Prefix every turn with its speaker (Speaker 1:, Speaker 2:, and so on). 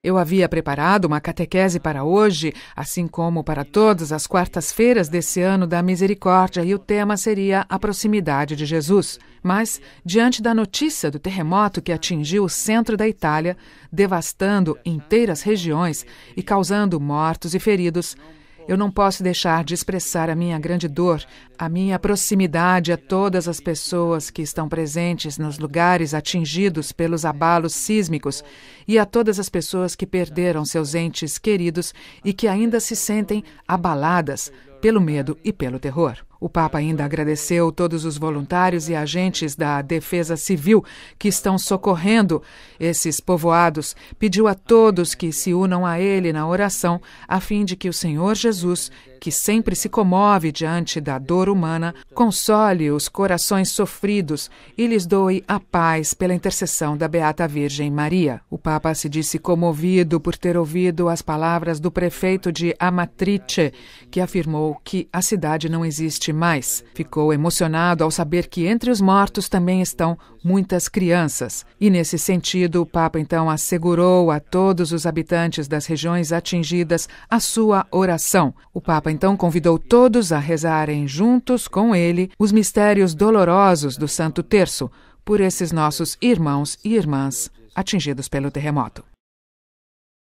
Speaker 1: Eu havia preparado uma catequese para hoje, assim como para todas as quartas-feiras desse ano da misericórdia, e o tema seria a proximidade de Jesus. Mas, diante da notícia do terremoto que atingiu o centro da Itália, devastando inteiras regiões e causando mortos e feridos, eu não posso deixar de expressar a minha grande dor, a minha proximidade a todas as pessoas que estão presentes nos lugares atingidos pelos abalos sísmicos e a todas as pessoas que perderam seus entes queridos e que ainda se sentem abaladas pelo medo e pelo terror. O Papa ainda agradeceu todos os voluntários e agentes da Defesa Civil que estão socorrendo esses povoados, pediu a todos que se unam a ele na oração, a fim de que o Senhor Jesus, que sempre se comove diante da dor humana, console os corações sofridos e lhes doe a paz pela intercessão da Beata Virgem Maria. O Papa se disse comovido por ter ouvido as palavras do prefeito de Amatrice, que afirmou afirmou que a cidade não existe mais. Ficou emocionado ao saber que entre os mortos também estão muitas crianças. E nesse sentido, o Papa então assegurou a todos os habitantes das regiões atingidas a sua oração. O Papa então convidou todos a rezarem juntos com ele os mistérios dolorosos do Santo Terço por esses nossos irmãos e irmãs atingidos pelo terremoto.